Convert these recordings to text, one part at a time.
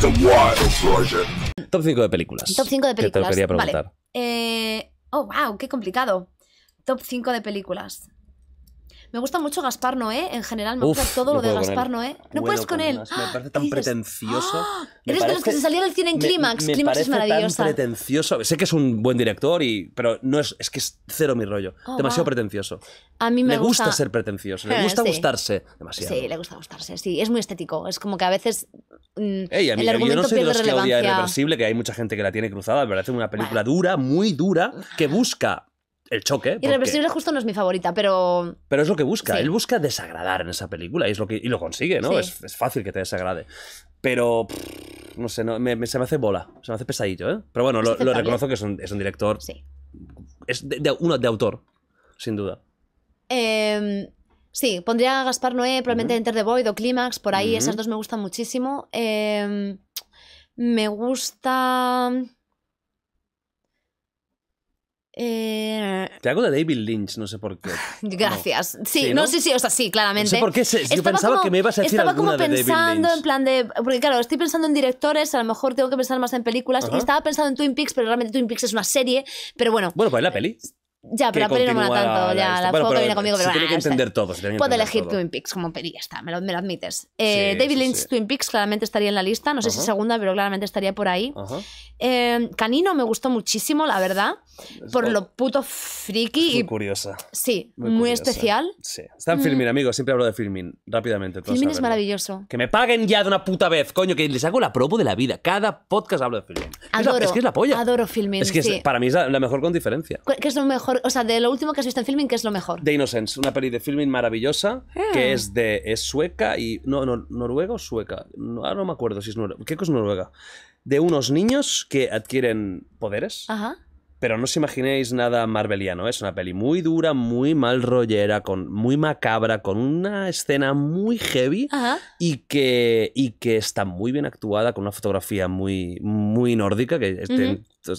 Top 5 de películas. Top 5 de películas. Que te lo quería preguntar. Eh, oh, wow, qué complicado. Top 5 de películas. Me gusta mucho Gaspar Noé, en general, me gusta todo lo de Gaspar Noé. No puedes con, él. me parece tan pretencioso. ¡Ah! Eres de los que se salía del cine en Clímax. Clímax es maravilloso. tan pretencioso. Sé que es un buen director, y, pero no es, es que es cero mi rollo. Oh, demasiado pretencioso. A mí me, gusta... gusta... ser pretencioso, le gusta gustarse demasiado. Sí, le gusta gustarse, sí. Es muy estético. Es como que a veces mm, el argumento yo no soy de los que odia Irreversible, que hay mucha gente que la tiene cruzada, Me parece una película dura, muy dura, que busca el choque. Porque... Irreversible justo no es mi favorita, pero... Pero es lo que busca. Él busca desagradar en esa película y, es lo que, lo consigue, ¿no? Es, fácil que te desagrade. Pero, no sé, se me hace bola, se me hace pesadillo, ¿eh? Pero bueno, lo, reconozco que es un, director... Sí. Es de, uno, de autor, sin duda. Em, sí, pondría a Gaspar Noé, probablemente Enter the Void o Climax, por ahí esas dos me gustan muchísimo. Em, me gusta... Eh, Te hago de David Lynch, no sé por qué. Gracias. Sí, no? sí, sí, o sea, sí, claramente. No sé yo pensaba que me ibas a decir Estaba como pensando en plan de. Porque claro, estoy pensando en directores, a lo mejor tengo que pensar más en películas. Y estaba pensando en Twin Peaks, pero realmente Twin Peaks es una serie. Pero bueno. Bueno, pues la peli. Ya, pero a peli no me tanto, la, ya, la, foto viene conmigo, pero... Se tiene que ah, entender todo. puedo elegir Twin Peaks como peli, está, me lo, admites. Eh, David Lynch, Twin Peaks, claramente estaría en la lista, no sé si segunda, pero claramente estaría por ahí. Eh, Canino me gustó muchísimo, la verdad, por lo puto friki. muy curiosa. Sí, muy, especial. Sí. Está en mm. Filmin, amigos, siempre hablo de Filmin, rápidamente. Filmin es maravilloso. Que me paguen ya de una puta vez, coño, que les hago la probo de la vida. Cada podcast hablo de Filmin. Es, que es la polla. Adoro Filmin, Es que para mí es la, la mejor con diferencia. ¿Qué es lo mejor o sea, de lo último que has visto en filming, ¿qué es lo mejor? The Innocence, una peli de filming maravillosa ah. que es de es sueca y. No, ¿Noruega o sueca? No, ahora no me acuerdo si es noruega. ¿Qué cosa es noruega? De unos niños que adquieren poderes. Ajá pero no os imaginéis nada marveliano, ¿eh? es una peli muy dura, muy mal rollera, con, muy macabra, con una escena muy heavy y que, y que está muy bien actuada, con una fotografía muy, muy nórdica, que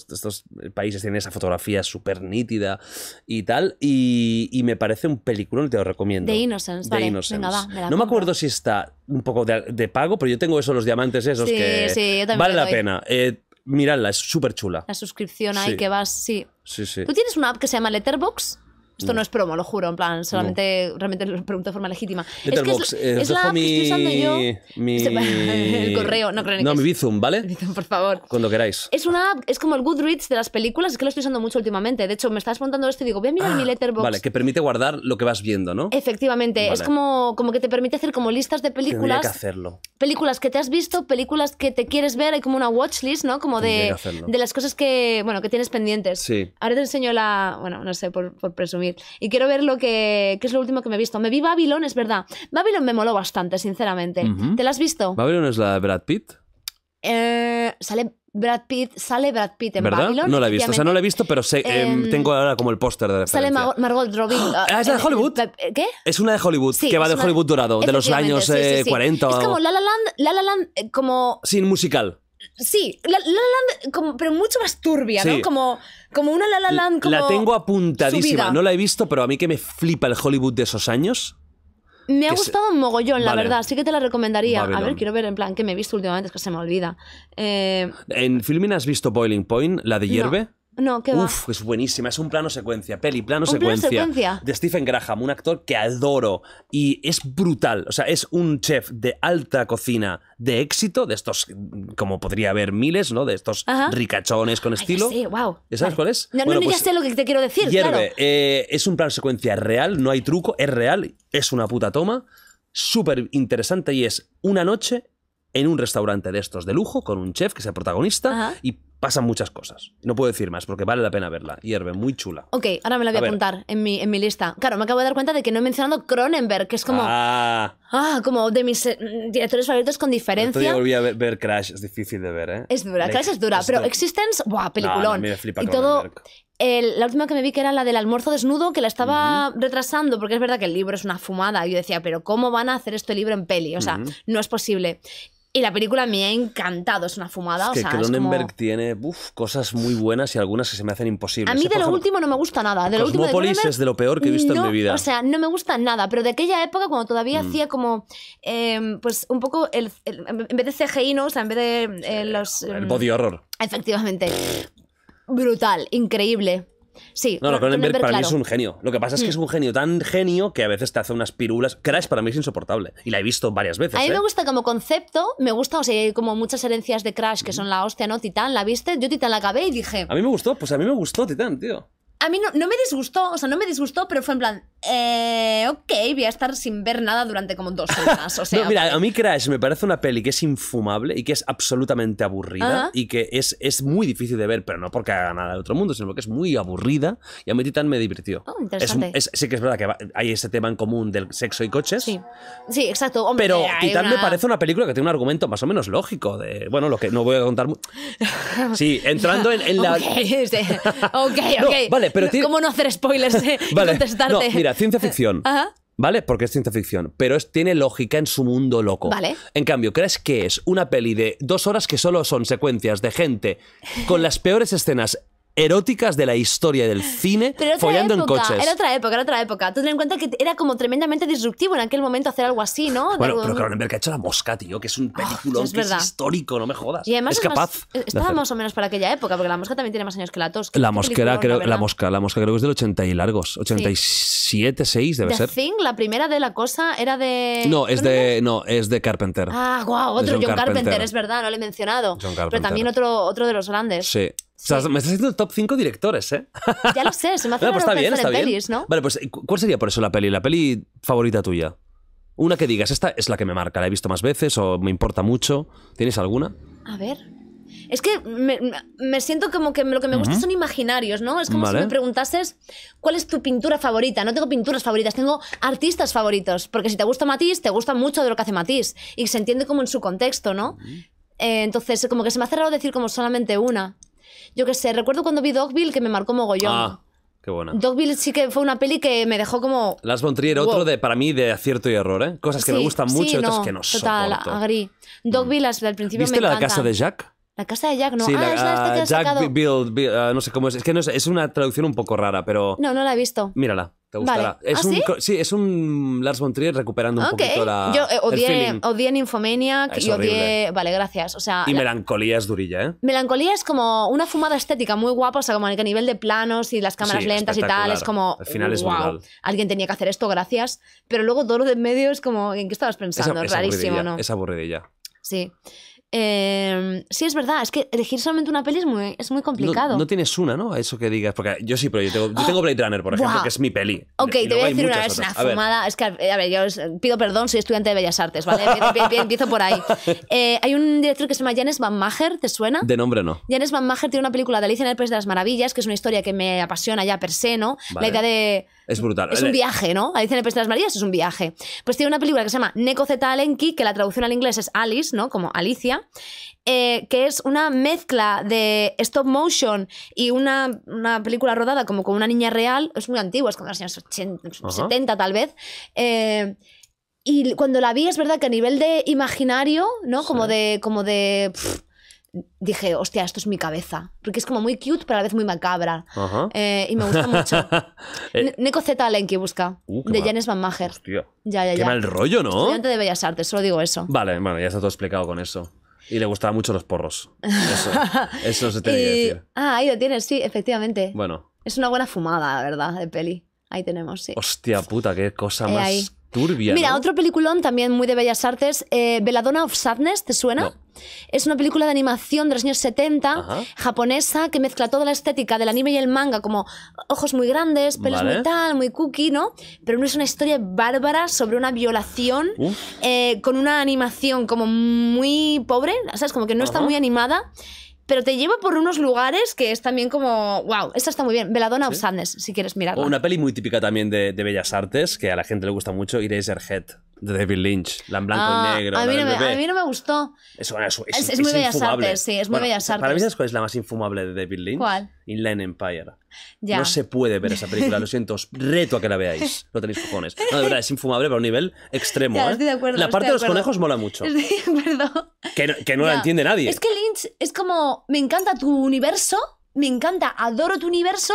estos, países tienen esa fotografía súper nítida y tal, y, me parece un peliculón, te lo recomiendo. De Innocence, vale, no me acuerdo si está un poco de, pago, pero yo tengo eso, los diamantes esos que vale la pena. Eh, miradla, es súper chula. La suscripción ahí que vas, sí. Sí, sí. ¿Tú tienes una app que se llama Letterboxd? Esto mm. no es promo, lo juro, en plan, solamente realmente lo pregunto de forma legítima. es que es, eh, la que estoy usando yo. Este, el correo, no mi Bizum, ¿vale? Bizum, por favor. Cuando queráis. Es una app, es como el Goodreads de las películas, es que lo estoy usando mucho últimamente. De hecho, me estás montando esto y digo, voy a mirar mi ah, Letterbox. Vale, que permite guardar lo que vas viendo, ¿no? Efectivamente, es como, como que te permite hacer como listas de películas. Hay que hacerlo. Películas que te has visto, películas que te quieres ver, hay como una watchlist, ¿no? Como de, de las cosas que, bueno, que tienes pendientes. Sí. Ahora te enseño la, bueno, no sé, por presumir y quiero ver lo que, qué es lo último que me he visto. Me vi Babilón, es verdad. Babylon me moló bastante, sinceramente. ¿Te la has visto? ¿Babylon es la de Brad Pitt? Eh, sale Brad Pitt, sale Brad Pitt en Babylon. No la he visto, o sea, no la he visto, pero eh, em, tengo ahora como el póster de Sale Margot Robbie. Ah, ¿Es la de Hollywood? Eh, ¿Qué? Es una de Hollywood, que va de Hollywood dorado, de los años 40. Es como La La Land, La La Land, como... Sin musical. Sí, la, la, la como, pero mucho más turbia, ¿no? Como, como una La La Land. Como la tengo apuntadísima, no la he visto, pero a mí que me flipa el Hollywood de esos años. Me ha gustado un mogollón, la verdad. Sí que te la recomendaría. A ver, quiero ver en plan que me he visto últimamente, es que se me olvida. Eh, ¿En Filmin has visto Boiling Point, la de Hierve? No, qué va. Uf, es buenísima. Es un plano secuencia, peli, plano, secuencia, De Stephen Graham, un actor que adoro. Y es brutal. O sea, es un chef de alta cocina de éxito, de estos, como podría haber miles, ¿no? De estos ricachones con estilo. wow. ¿Sabes cuál es? Pues lo que te quiero decir. Eh, es un plano secuencia real, no hay truco, es real, es una puta toma. Súper interesante y es una noche en un restaurante de estos de lujo con un chef que es protagonista y pasan muchas cosas. No puedo decir más porque vale la pena verla. Hierve, muy chula. Ok, ahora me la voy a, contar apuntar en mi, lista. Claro, me acabo de dar cuenta de que no he mencionado Cronenberg, que es como. Ah, ah como de mis eh, directores favoritos con diferencia. Yo volví a ver, Crash, es difícil de ver, ¿eh? Es dura, Crash es dura, pero Existence, ¡buah! Peliculón. y todo. la última que me vi que era la del almuerzo desnudo, que la estaba retrasando, porque es verdad que el libro es una fumada. Yo decía, pero ¿cómo van a hacer esto el libro en peli? O sea, no es posible. Y la película me ha encantado, es una fumada. Es que, Cronenberg tiene cosas muy buenas y algunas que se me hacen imposibles. A mí de lo último no me gusta nada. De de es de lo peor que he visto en mi vida. O sea, no me gusta nada, pero de aquella época cuando todavía mm. hacía como, em, pues un poco, el, en vez de CGI, ¿no? O sea, en vez de eh, los... El em, body horror. Efectivamente. Brutal, increíble. Sí, no, no, Cronenberg para mí es un genio. Lo que pasa es que es un genio tan genio que a veces te hace unas pirulas. Crash para mí es insoportable. Y la he visto varias veces. A mí me ¿eh? gusta como concepto, me gusta, o sea, hay como muchas herencias de Crash que son la hostia, ¿no? Titán, ¿la viste? Yo Titán la acabé y dije. A mí me gustó, pues a mí me gustó Titán, tío. A mí no, no me disgustó, o sea, no me disgustó, pero fue en plan, eh, ok, voy a estar sin ver nada durante como dos horas. O sea, no, mira, a mí Crash me parece una peli que es infumable y que es absolutamente aburrida y que es, es muy difícil de ver, pero no porque haga nada de otro mundo, sino porque es muy aburrida y a mí Titan me divirtió. Oh, sí que es verdad que hay ese tema en común del sexo y coches. Sí, sí exacto. pero Titan me parece una película que tiene un argumento más o menos lógico. De, bueno, lo que no voy a contar. Sí, entrando en, la. ok, ok. vale, pero. ¿Cómo no hacer spoilers? Eh? vale, contestarte. mira, ciencia eh, ficción. ¿Vale? Porque es ciencia ficción, pero es, tiene lógica en su mundo loco. Vale. En cambio, ¿crees que es una peli de dos horas que solo son secuencias de gente con las peores escenas eróticas de la historia del cine follando en coches. Era otra época, era otra época. Tú ten en cuenta que era como tremendamente disruptivo en aquel momento hacer algo así, ¿no? bueno, pero Cronenberg ha hecho La Mosca, tío, que es un ah, película histórico, no me jodas. es capaz. E-, estaba más o menos para aquella época, porque La Mosca también tiene más años que La Tosca La Mosquera, la, Mosca, La Mosca creo que es del 80 y largos, 87, 6 debe ser. Thing, la primera de La Cosa era de No, es de no, es de Carpenter. Ah, guau, otro John, Carpenter, es verdad, no lo he mencionado. Pero también otro otro de los grandes. Sí. O sea, me estás diciendo top 5 directores, ¿eh? Ya lo sé, se me hace no, pues está bien, pelis, ¿no? Vale, pues eh, ¿cuál sería por eso la peli? La peli favorita tuya. Una que digas, esta es la que me marca, la he visto más veces o me importa mucho. ¿Tienes alguna? A ver. Es que me, me siento como que lo que me gusta son imaginarios, ¿no? Es como si me preguntases cuál es tu pintura favorita. No tengo pinturas favoritas, tengo artistas favoritos. Porque si te gusta Matisse, te gusta mucho de lo que hace Matisse. Y se entiende como en su contexto, ¿no? Eh, entonces, como que se me ha cerrado decir como solamente una. Yo qué sé, recuerdo cuando vi Dogville que me marcó mogollón. Ah. Qué buena. Dogville sí que fue una peli que me dejó como. Las Bontrier, otro de, para mí, de acierto y error, ¿eh? Cosas que me gustan mucho y otras que no Total, agri. Mm. Dogville al principio ¿Viste la casa de Jack? La casa de Jack, no. ah, es la de ah, Jack ah, no sé cómo es. Es que no es, es una traducción un poco rara, pero. No, no la he visto. Mírala. Te gustará. ¿Ah, sí? es un Lars von Trier recuperando un poquito la. Yo eh, odié, y odié. Vale, gracias. O sea, y melancolía es durilla, ¿eh? Melancolía es como una fumada estética muy guapa, o sea, como a nivel de planos y las cámaras lentas y tal. Es como. Al final es Alguien tenía que hacer esto, gracias. Pero luego todo lo de medio es como, ¿en qué estabas pensando? rarísimo, ¿no? Es aburridilla. Sí. Em, sí, es verdad, es que elegir solamente una peli es muy, es muy complicado. No, tienes una, ¿no? A eso que digas, porque yo sí, pero yo tengo, yo ah, Blade Runner, por ejemplo, que es mi peli. Ok, te voy a decir una vez una fumada. Es que, a ver, yo pido perdón, soy estudiante de Bellas Artes, ¿vale? Empiezo por ahí. Eh, hay un director que se llama Janes Van Mager ¿te suena? De nombre no. Janes Van Mager tiene una película de Alicia en el País de las Maravillas, que es una historia que me apasiona ya per se, ¿no? La idea de... Es brutal. Es un viaje, ¿no? Alicia en el País de las Maravillas es un viaje. Pues tiene una película que se llama Neko Zeta que la traducción al inglés es Alice, ¿no? Como Alicia. Eh, que es una mezcla de stop motion y una, película rodada como con una niña real. Es muy antigua, es como los años 80, 70 tal vez. Eh, y cuando la vi, es verdad que a nivel de imaginario, ¿no? Como de. Como de dije, hostia, esto es mi cabeza. Porque es como muy cute, pero a la vez muy macabra. Eh, y me gusta mucho. Neko Z busca, uh, de Janes Van Mager Hostia. Ya, ya, mal rollo, ¿no? Estudiante de Bellas Artes, solo digo eso. Vale, bueno, ya está todo explicado con eso. Y le gustaban mucho los porros. Eso, eso se tenía que decir. Ah, ahí lo tienes, sí, efectivamente. Bueno. Es una buena fumada, la verdad, de peli. Ahí tenemos, sí. Hostia puta, qué cosa eh, más turbia. Mira, otro peliculón también muy de Bellas Artes, eh, Belladonna of Sadness, ¿te suena? Es una película de animación de los años 70, japonesa, que mezcla toda la estética del anime y el manga, como ojos muy grandes, pelos muy tal, muy cookie, ¿no? Pero no es una historia bárbara sobre una violación eh, con una animación como muy pobre, ¿sabes? Como que no está muy animada pero te lleva por unos lugares que es también como, wow, esta está muy bien. Veladona of si quieres mirarla. Una peli muy típica también de, Bellas Artes, que a la gente le gusta mucho, head de David Lynch, la en blanco y ah, negro. A mí, no me, a mí, no me, gustó. Es, es, es, es muy bellas artes, sí, es muy bueno, Para mí, ¿sabes cuál es la más infumable de David Lynch? ¿Cuál? Inland Empire. No se puede ver esa película, lo siento, os reto a que la veáis. No tenéis cojones. No, de verdad, es infumable, pero a un nivel extremo. ¿eh? estoy de acuerdo, la parte de, los conejos mola mucho. de acuerdo. Que no, que no la entiende nadie. Es que Lynch es como, me encanta tu universo, me encanta, adoro tu universo,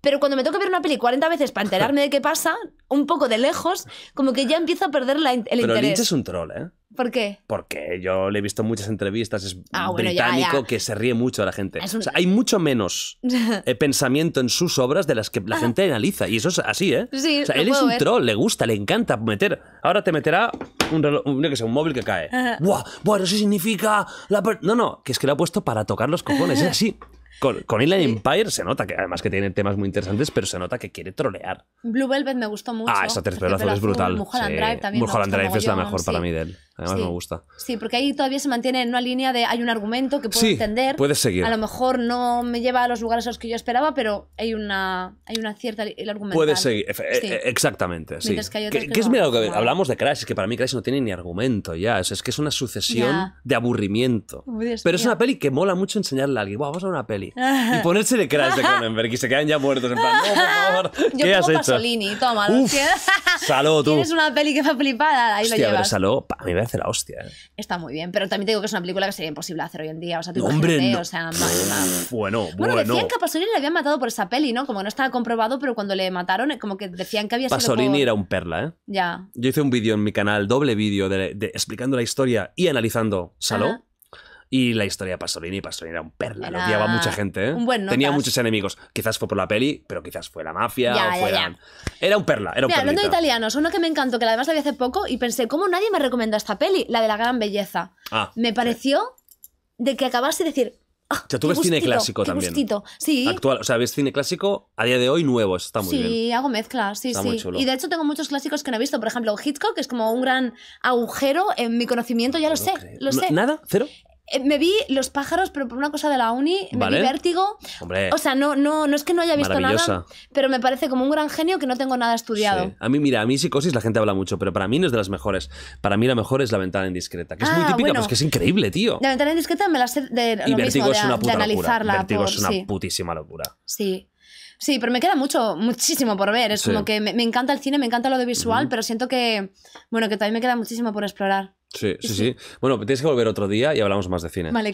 pero cuando me toca ver una peli 40 veces para enterarme de qué pasa, un poco de lejos, como que ya empiezo a perder la, el interés. Pero Lynch es un troll, ¿eh? ¿Por qué? Porque yo le he visto muchas entrevistas, es ah, británico que se ríe mucho a la gente. hay mucho menos eh, pensamiento en sus obras de las que la gente analiza. Y eso es así, ¿eh? Sí, o sea, él es un troll, le gusta, le encanta meter. Ahora te meterá un, un móvil que cae. ¡Buah! Bueno, eso significa. La No, no, que es que lo ha puesto para tocar los cojones, es así. Con, con Inland Empire se nota que además que tiene temas muy interesantes, pero se nota que quiere trolear. Blue Velvet me gustó ah, mucho. Ah, esa tercera es brutal. Mulholland sí. Drive también. Mulholland Drive es la mejor para mí de él. Además sí, me gusta. Sí, porque ahí todavía se mantiene en una línea de hay un argumento que puedo sí, entender. Puedes seguir. A lo mejor no me lleva a los lugares a los que yo esperaba, pero hay una, hay una cierta el argumento. Puedes seguir, e, exactamente. Sí. Que, es mira que hablamos de Crash, es que para mí Crash no tiene ni argumento ya. Es, es que es una sucesión de aburrimiento. Oh, pero es una peli que mola mucho enseñarle a alguien. vamos a una peli. y ponerse de Crash de Cronenberg y se quedan ya muertos. En plan, no, por favor. ¿Qué has hecho? Pasolini, toma. Uf, saló, tú. Tienes una peli que va flipada, ahí lo llevas. A ver, saló, a mí me hacer la hostia. ¿eh? Está muy bien, pero también te digo que es una película que sería imposible hacer hoy en día. O sea, Hombre, o sea, Bueno, bueno. decían que a Pasolini le habían matado por esa peli, ¿no? Como no estaba comprobado, pero cuando le mataron, como que decían que había sido por... era un perla, ¿eh? Ya. Yo hice un vídeo en mi canal, doble vídeo, de, explicando la historia y analizando Saló. Y la historia de Pasolini, Pasolini era un perla, lo odiaba mucha gente. ¿eh? Tenía muchos enemigos. Quizás fue por la peli, pero quizás fue la mafia o Era un perla, era un hablando de italianos, uno que me encantó, que además la vi hace poco y pensé, ¿cómo nadie me recomienda esta peli? La de la gran belleza. Ah, me pareció de que acabase de decir, ah, o tú ves cine clásico también. Sí. Actual, o sea, ves cine clásico a día de hoy nuevo, está muy bien. Sí, hago mezclas, sí, sí. Y de hecho tengo muchos clásicos que no he visto, por ejemplo, Hitchcock, que es como un gran agujero en mi conocimiento, ya lo, sé, lo sé. ¿Nada? ¿Cero? Eh, me vi los pájaros, pero por una cosa de la uni, me vi vértigo. o sea, no, no, no es que no haya visto nada, pero me parece como un gran genio que no tengo nada estudiado. A mí, mira, a mí psicosis la gente habla mucho, pero para mí no es de las mejores. Para mí la mejor es la ventana indiscreta, que es muy ah, típica, pues que es increíble, tío. La ventana indiscreta me la sé de, lo de, analizarla. Vértigo es una putísima locura. Sí. Sí, pero me queda mucho, muchísimo por ver. Es como que me, encanta el cine, me encanta lo de visual, pero siento que, bueno, que también me queda muchísimo por explorar. Sí, sí, sí, Bueno, tienes que volver otro día y hablamos más de cine. Vale.